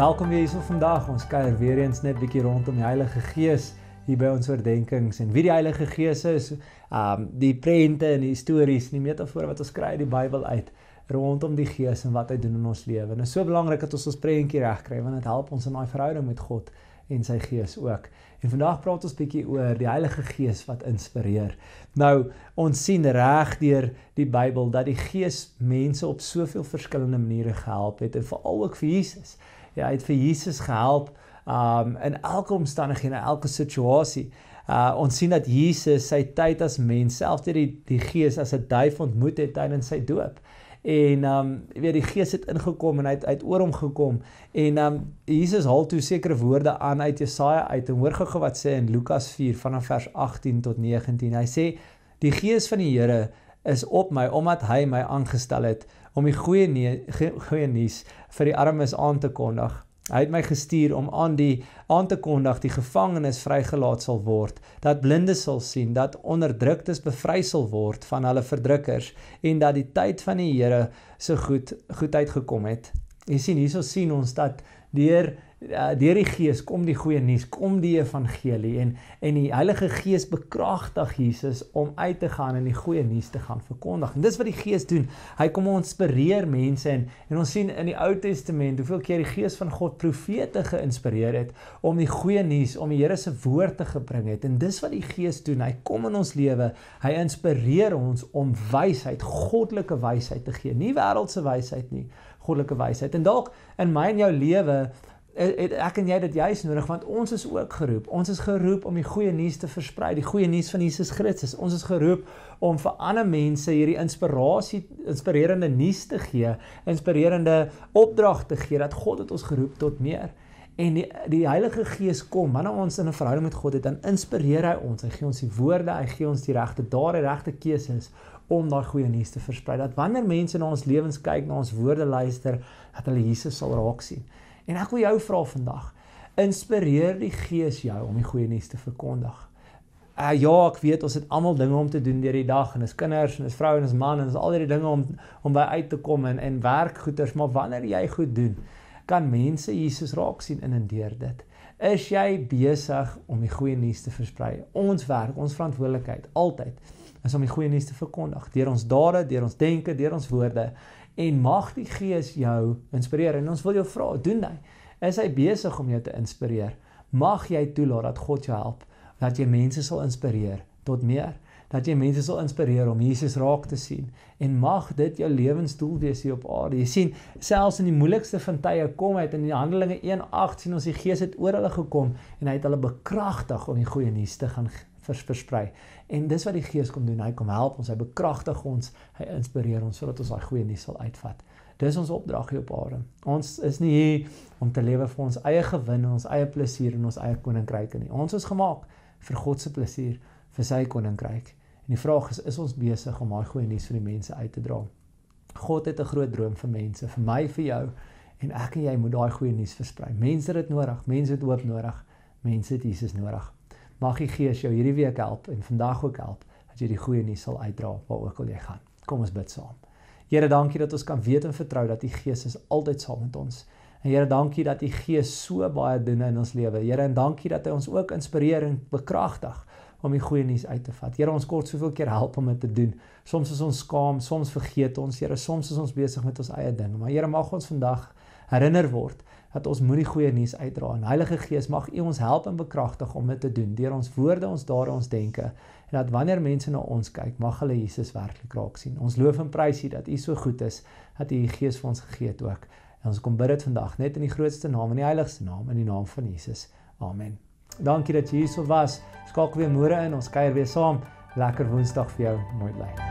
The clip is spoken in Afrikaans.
Welkom weer hier so vandag. Ons kuier weer eens net 'n bietjie rondom die Heilige Gees hier by ons oordeenkings en wie die Heilige Gees is. Um die prente en die stories, die metafore wat ons kry uit die Bybel uit rondom die Gees en wat hy doen in ons lewe. En dit is so belangrik dat ons ons prentjie reg kry want dit help ons in daai verhouding met God en sy Gees ook. En vandag praat ons bietjie oor die Heilige Gees wat inspireer. Nou, ons sien reg deur die Bybel dat die Gees mense op soveel verskillende maniere gehelp het en veral ook vir Jesus. Ja, hy het vir Jesus gehelp um in elke omstandighede, in elke situasie. Uh ons sien dat Jesus sy tyd as mens self deur die die Gees as 'n duif ontmoet het tydens sy doop. En um jy weet die Gees het ingekom en hy het uit oor hom gekom en um Jesus haal toe sekere woorde aan uit Jesaja uit en hoor gou-gou wat sê in Lukas 4 vanaf vers 18 tot 19. Hy sê die Gees van die Here is op my omdat hy my aangestel het om die goeie ge goeie nuus vir die armes aan te kondig. Hy het my gestuur om aan die aan te kondig die gevangenes vrygelaat sal word, dat blindes sal sien, dat onderdruktes bevry sal word van hulle verdrukkers en dat die tyd van die Here se so goed goedheid gekom het. Jy sien hierso sien ons dat deur Ja, deur die Gees kom die goeie nuus, kom die evangelie en en die Heilige Gees bekragtig Jesus om uit te gaan en die goeie nuus te gaan verkondig. En dis wat die Gees doen. Hy kom om inspireer mense en en ons sien in die Ou Testament hoeveel keer die Gees van God profete geïnspireer het om die goeie nuus, om die Here se woord te bring het. En dis wat die Gees doen. Hy kom in ons lewe. Hy inspireer ons om wysheid, goddelike wysheid te gee. Nie wêreldse wysheid nie, goddelike wysheid. En dalk in my en jou lewe het eh, eh, ek en jy dit juis nodig want ons is ook geroep. Ons is geroep om die goeie nuus te versprei, die goeie nuus van Jesus Christus. Ons is geroep om vir ander mense hierdie inspirasie, inspirerende nuus te gee, inspirerende opdrag te gee dat God het ons geroep tot meer. En die, die Heilige Gees kom wanneer ons in 'n verhouding met God het, dan inspireer hy ons. Hy gee ons die woorde, hy gee ons die regte daar die regte keuses om daai goeie nuus te versprei. Dat wanneer mense na ons lewens kyk, na ons woorde luister, dat hulle Jesus sal raak sien. En ek wil jou vra vandag, inspireer die Gees jou om die goeie nuus te verkondig. Uh, ja, ek weet ons het almal dinge om te doen deur die dag en ons kinders en ons vrou en ons man en ons al die dinge om om by uit te kom en en werk goeders, maar wanneer jy goed doen, kan mense Jesus raak sien in en deur dit. Is jy besig om die goeie nuus te versprei? Ons werk, ons verantwoordelikheid altyd is om die goeie nuus te verkondig deur ons dade, deur ons denke, deur ons woorde en mag die Gees jou inspireer en ons wil jou vra, doen hy? Is hy besig om jou te inspireer? Mag jy toelaat dat God jou help, dat jy mense sal inspireer tot meer, dat jy mense sal inspireer om Jesus raak te sien en mag dit jou lewensdoel wees hier op aarde. Jy sien, selfs in die moeilikste van tye kom hy in die Handelinge 1:8 sien ons die Gees het oor hulle gekom en hy het hulle bekragtig om die goeie nuus te gaan gee vers, versprei. En dis wat die Gees kom doen. Hy kom help ons, hy bekragtig ons, hy inspireer ons sodat ons daai goeie nuus sal uitvat. Dis ons opdrag hier op aarde. Ons is nie hier om te lewe vir ons eie gewin en ons eie plesier en ons eie koninkryke nie. Ons is gemaak vir God se plesier, vir sy koninkryk. En die vraag is, is ons besig om daai goeie nuus vir die mense uit te dra? God het 'n groot droom vir mense, vir my, vir jou en ek en jy moet daai goeie nuus versprei. Mense het dit nodig, mense het hoop nodig, mense het Jesus nodig. Mag die Gees jou hierdie week help en vandag ook help dat jy die goeie nuus sal uitdra waar ook al jy gaan. Kom ons bid saam. Here, dankie dat ons kan weet en vertrou dat die Gees is altyd saam met ons. En Here, dankie dat die Gees so baie doen in ons lewe. Here, en dankie dat hy ons ook inspireer en bekragtig om die goeie nuus uit te vat. Here, ons kort soveel keer help om dit te doen. Soms is ons skaam, soms vergeet ons, Here, soms is ons besig met ons eie ding. Maar Here, mag ons vandag herinner word dat ons moet die goeie nuus uitdra en Heilige Gees mag U ons help en bekragtig om dit te doen deur ons woorde, ons dade, ons denke en dat wanneer mense na ons kyk, mag hulle Jesus werklik raak sien. Ons loof en prys U dat U so goed is dat U U Gees vir ons gegee het ook. En ons kom bid dit vandag net in die grootste naam en die heiligste naam in die naam van Jesus. Amen. Dankie dat jy hier so was. Skakel weer môre in. Ons kuier weer saam. Lekker Woensdag vir jou. Mooi bly. Like.